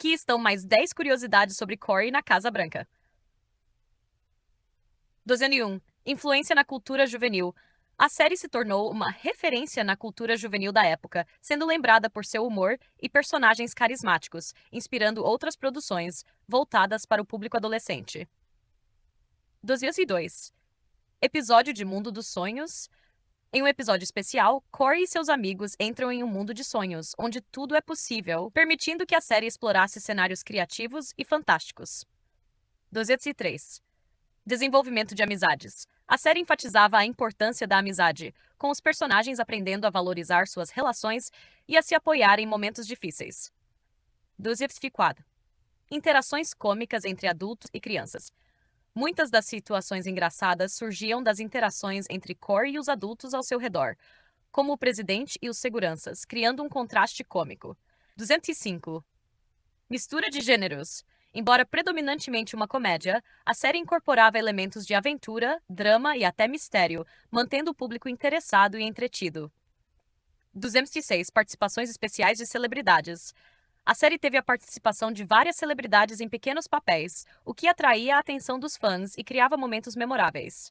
Aqui estão mais 10 curiosidades sobre Corey na Casa Branca. 201. Influência na cultura juvenil. A série se tornou uma referência na cultura juvenil da época, sendo lembrada por seu humor e personagens carismáticos, inspirando outras produções voltadas para o público adolescente. 202. Episódio de Mundo dos Sonhos em um episódio especial, Corey e seus amigos entram em um mundo de sonhos, onde tudo é possível, permitindo que a série explorasse cenários criativos e fantásticos. 203. Desenvolvimento de amizades. A série enfatizava a importância da amizade, com os personagens aprendendo a valorizar suas relações e a se apoiar em momentos difíceis. 204. Interações cômicas entre adultos e crianças. Muitas das situações engraçadas surgiam das interações entre Cor e os adultos ao seu redor, como o presidente e os seguranças, criando um contraste cômico. 205. Mistura de gêneros. Embora predominantemente uma comédia, a série incorporava elementos de aventura, drama e até mistério, mantendo o público interessado e entretido. 206 participações especiais de celebridades. A série teve a participação de várias celebridades em pequenos papéis, o que atraía a atenção dos fãs e criava momentos memoráveis.